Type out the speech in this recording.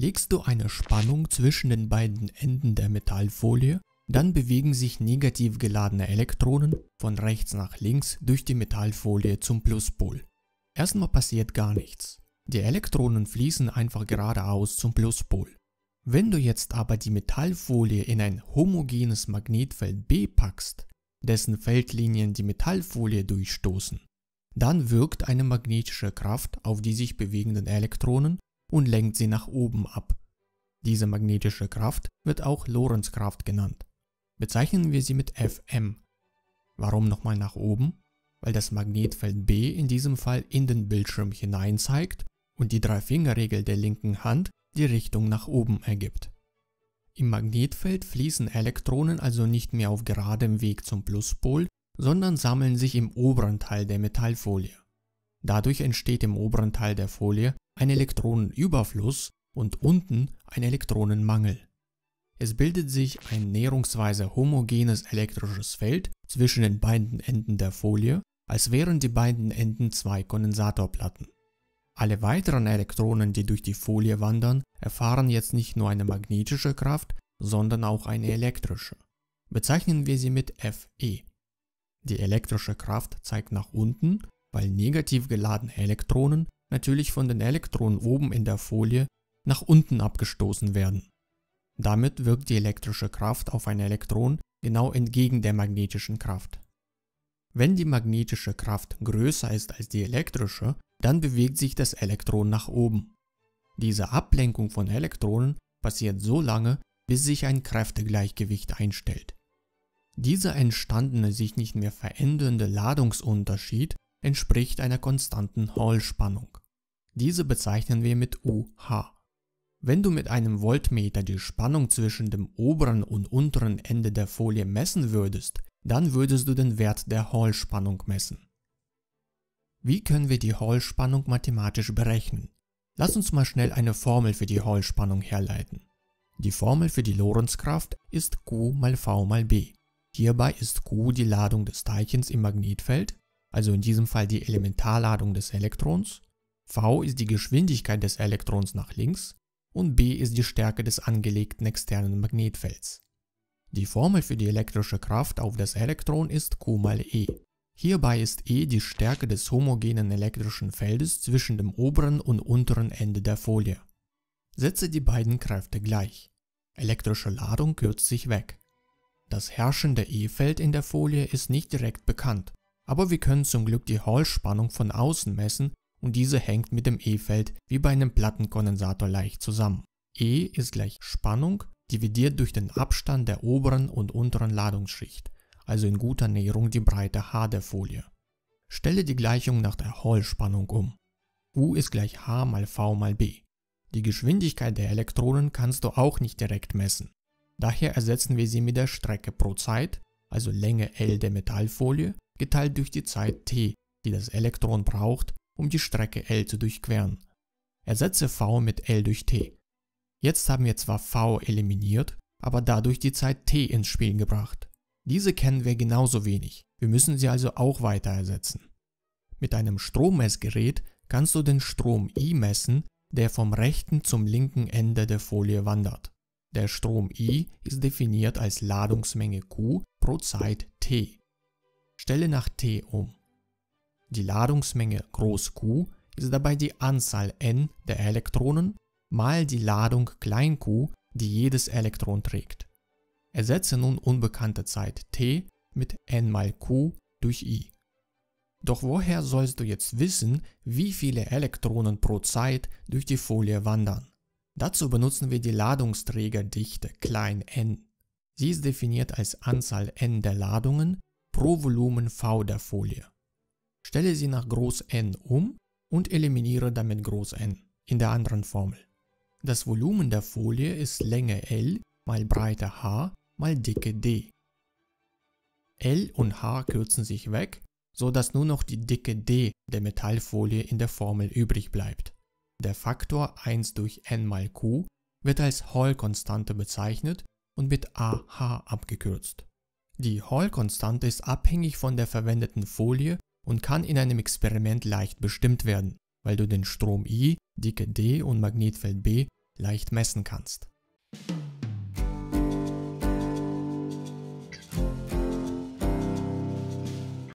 Legst du eine Spannung zwischen den beiden Enden der Metallfolie, dann bewegen sich negativ geladene Elektronen von rechts nach links durch die Metallfolie zum Pluspol. Erstmal passiert gar nichts. Die Elektronen fließen einfach geradeaus zum Pluspol. Wenn du jetzt aber die Metallfolie in ein homogenes Magnetfeld B packst, dessen Feldlinien die Metallfolie durchstoßen, dann wirkt eine magnetische Kraft auf die sich bewegenden Elektronen und lenkt sie nach oben ab. Diese magnetische Kraft wird auch Lorentzkraft genannt. Bezeichnen wir sie mit Fm. Warum nochmal nach oben? Weil das Magnetfeld B in diesem Fall in den Bildschirm hinein zeigt und die Dreifingerregel der linken Hand die Richtung nach oben ergibt. Im Magnetfeld fließen Elektronen also nicht mehr auf geradem Weg zum Pluspol, sondern sammeln sich im oberen Teil der Metallfolie. Dadurch entsteht im oberen Teil der Folie ein Elektronenüberfluss und unten ein Elektronenmangel. Es bildet sich ein näherungsweise homogenes elektrisches Feld zwischen den beiden Enden der Folie, als wären die beiden Enden zwei Kondensatorplatten. Alle weiteren Elektronen, die durch die Folie wandern, erfahren jetzt nicht nur eine magnetische Kraft, sondern auch eine elektrische. Bezeichnen wir sie mit Fe. Die elektrische Kraft zeigt nach unten, weil negativ geladene Elektronen natürlich von den Elektronen oben in der Folie nach unten abgestoßen werden. Damit wirkt die elektrische Kraft auf ein Elektron genau entgegen der magnetischen Kraft. Wenn die magnetische Kraft größer ist als die elektrische, dann bewegt sich das Elektron nach oben. Diese Ablenkung von Elektronen passiert so lange, bis sich ein Kräftegleichgewicht einstellt. Dieser entstandene sich nicht mehr verändernde Ladungsunterschied entspricht einer konstanten Hall-Spannung. Diese bezeichnen wir mit UH. Wenn du mit einem Voltmeter die Spannung zwischen dem oberen und unteren Ende der Folie messen würdest, dann würdest du den Wert der Hall-Spannung messen. Wie können wir die Hall-Spannung mathematisch berechnen? Lass uns mal schnell eine Formel für die Hall-Spannung herleiten. Die Formel für die Lorentzkraft ist Q mal V mal B. Hierbei ist Q die Ladung des Teilchens im Magnetfeld, also in diesem Fall die Elementarladung des Elektrons, v ist die Geschwindigkeit des Elektrons nach links und b ist die Stärke des angelegten externen Magnetfelds. Die Formel für die elektrische Kraft auf das Elektron ist Q mal E. Hierbei ist E die Stärke des homogenen elektrischen Feldes zwischen dem oberen und unteren Ende der Folie. Setze die beiden Kräfte gleich. Elektrische Ladung kürzt sich weg. Das herrschende E-Feld in der Folie ist nicht direkt bekannt, aber wir können zum Glück die Hall-Spannung von außen messen, und diese hängt mit dem E-Feld wie bei einem Plattenkondensator leicht zusammen. E ist gleich Spannung dividiert durch den Abstand der oberen und unteren Ladungsschicht, also in guter Näherung die Breite H der Folie. Stelle die Gleichung nach der Hall-Spannung um. U ist gleich H mal V mal B. Die Geschwindigkeit der Elektronen kannst du auch nicht direkt messen. Daher ersetzen wir sie mit der Strecke pro Zeit, also Länge L der Metallfolie, geteilt durch die Zeit t, die das Elektron braucht, um die Strecke L zu durchqueren. Ersetze V mit L durch T. Jetzt haben wir zwar V eliminiert, aber dadurch die Zeit T ins Spiel gebracht. Diese kennen wir genauso wenig, wir müssen sie also auch weiter ersetzen. Mit einem Strommessgerät kannst du den Strom I messen, der vom rechten zum linken Ende der Folie wandert. Der Strom I ist definiert als Ladungsmenge Q pro Zeit T. Stelle nach T um. Die Ladungsmenge Q ist dabei die Anzahl n der Elektronen mal die Ladung q, die jedes Elektron trägt. Ersetze nun unbekannte Zeit t mit n mal q durch i. Doch woher sollst du jetzt wissen, wie viele Elektronen pro Zeit durch die Folie wandern? Dazu benutzen wir die Ladungsträgerdichte n. Sie ist definiert als Anzahl n der Ladungen pro Volumen v der Folie. Stelle sie nach groß N um und eliminiere damit groß N in der anderen Formel. Das Volumen der Folie ist Länge L mal Breite H mal Dicke D. L und H kürzen sich weg, so dass nur noch die Dicke D der Metallfolie in der Formel übrig bleibt. Der Faktor 1 durch n mal q wird als Hall-Konstante bezeichnet und mit AH abgekürzt. Die Hall-Konstante ist abhängig von der verwendeten Folie und kann in einem Experiment leicht bestimmt werden, weil du den Strom I, Dicke D und Magnetfeld B leicht messen kannst.